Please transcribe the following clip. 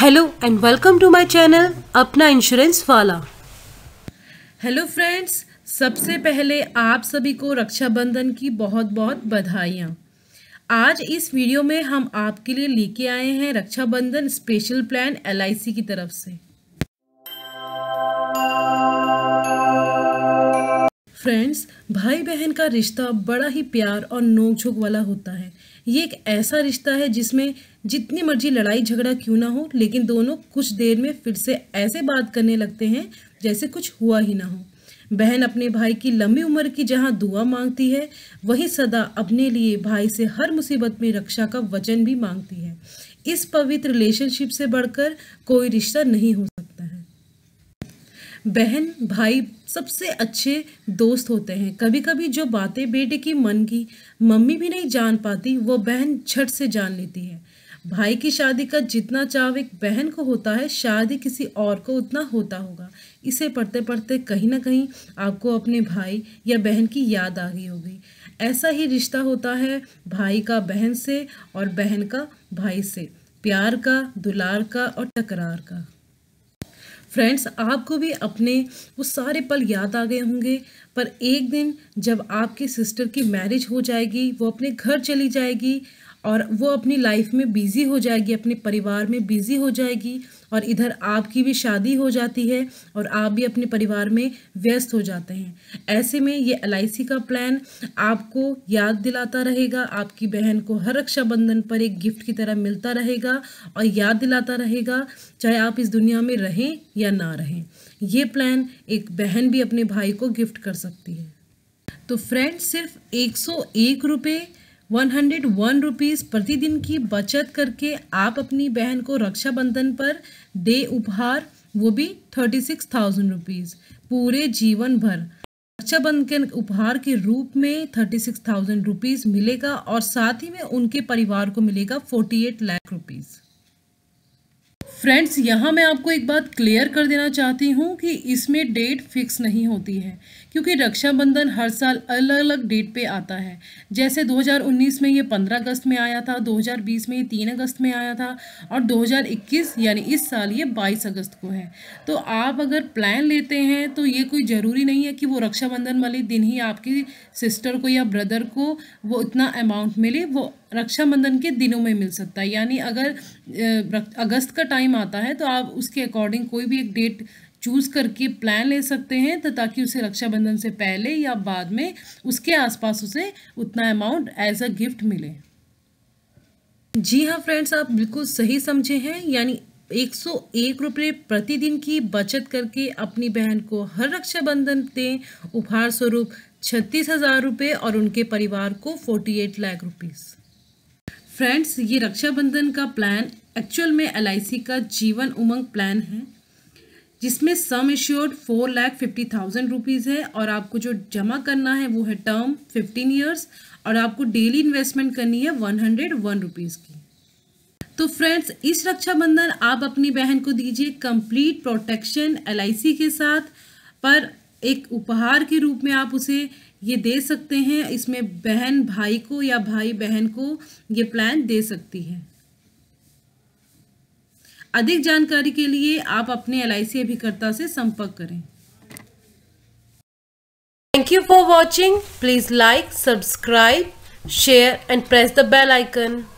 hello and welcome to my channel अपना insurance वाला hello friends सबसे पहले आप सभी को रक्षाबंधन की बहुत बहुत बधाइयाँ आज इस वीडियो में हम आपके लिए लेके आए हैं रक्षाबंधन स्पेशल प्लान एलआईसी की तरफ से फ्रेंड्स भाई बहन का रिश्ता बड़ा ही प्यार और नोकझोंक वाला होता है ये एक ऐसा रिश्ता है जिसमें जितनी मर्जी लड़ाई झगड़ा क्यों ना हो लेकिन दोनों कुछ देर में फिर से ऐसे बात करने लगते हैं जैसे कुछ हुआ ही ना हो बहन अपने भाई की लंबी उम्र की जहाँ दुआ मांगती है वहीं सदा अपने लिए भाई से हर मुसीबत में रक्षा का वचन भी मांगती है इस पवित्र रिलेशनशिप से बढ़कर कोई रिश्ता नहीं हो सकता बहन भाई सबसे अच्छे दोस्त होते हैं कभी कभी जो बातें बेटे की मन की मम्मी भी नहीं जान पाती वो बहन झट से जान लेती है भाई की शादी का जितना चाव एक बहन को होता है शादी किसी और को उतना होता होगा इसे पढ़ते पढ़ते कहीं ना कहीं आपको अपने भाई या बहन की याद आ गई होगी ऐसा ही रिश्ता होता है भाई का बहन से और बहन का भाई से प्यार का दुलार का और टकरार का फ्रेंड्स आपको भी अपने वो सारे पल याद आ गए होंगे पर एक दिन जब आपकी सिस्टर की मैरिज हो जाएगी वो अपने घर चली जाएगी और वो अपनी लाइफ में बिज़ी हो जाएगी अपने परिवार में बिज़ी हो जाएगी और इधर आपकी भी शादी हो जाती है और आप भी अपने परिवार में व्यस्त हो जाते हैं ऐसे में ये एल का प्लान आपको याद दिलाता रहेगा आपकी बहन को हर रक्षाबंधन पर एक गिफ्ट की तरह मिलता रहेगा और याद दिलाता रहेगा चाहे आप इस दुनिया में रहें या ना रहें ये प्लान एक बहन भी अपने भाई को गिफ्ट कर सकती है तो फ्रेंड सिर्फ एक सौ एक रुपये 101 रुपीज़ प्रतिदिन की बचत करके आप अपनी बहन को रक्षाबंधन पर दे उपहार वो भी थर्टी सिक्स थाउजेंड रुपीज़ पूरे जीवन भर रक्षाबंधन के उपहार के रूप में थर्टी सिक्स थाउजेंड रुपीज़ मिलेगा और साथ ही में उनके परिवार को मिलेगा forty eight lakh rupees friends यहाँ मैं आपको एक बात क्लियर कर देना चाहती हूँ कि इसमें डेट फिक्स नहीं होती है क्योंकि रक्षाबंधन हर साल अलग अलग डेट पे आता है जैसे 2019 में ये 15 अगस्त में आया था 2020 में ये 3 अगस्त में आया था और 2021 यानी इस साल ये 22 अगस्त को है तो आप अगर प्लान लेते हैं तो ये कोई ज़रूरी नहीं है कि वो रक्षाबंधन वाले दिन ही आपकी सिस्टर को या ब्रदर को वो इतना अमाउंट मिले वो रक्षाबंधन के दिनों में मिल सकता है यानी अगर अगस्त का टाइम आता है तो आप उसके अकॉर्डिंग कोई भी एक डेट चूज़ करके प्लान ले सकते हैं तो ताकि उसे रक्षाबंधन से पहले या बाद में उसके आसपास उसे उतना अमाउंट एज अ गिफ्ट मिले जी हाँ फ्रेंड्स आप बिल्कुल सही समझे हैं यानी एक सौ एक रुपये प्रतिदिन की बचत करके अपनी बहन को हर रक्षाबंधन दें उपहार स्वरूप छत्तीस हज़ार रुपये और उनके परिवार को forty eight lakh rupees friends ये रक्षाबंधन का प्लान एक्चुअल में एल का जीवन उमंग प्लान है जिसमें sum assured four lakh fifty thousand rupees है और आपको जो जमा करना है वो है टर्म फिफ्टीन ईयर्स और आपको डेली इन्वेस्टमेंट करनी है वन हंड्रेड वन रुपीज़ की तो फ्रेंड्स इस रक्षाबंधन आप अपनी बहन को दीजिए कंप्लीट प्रोटेक्शन एल के साथ पर एक उपहार के रूप में आप उसे ये दे सकते हैं इसमें बहन भाई को या भाई बहन को ये प्लान दे सकती है अधिक जानकारी के लिए आप अपने एल आई अभिकर्ता से संपर्क करें thank you for watching please like subscribe share and press the bell icon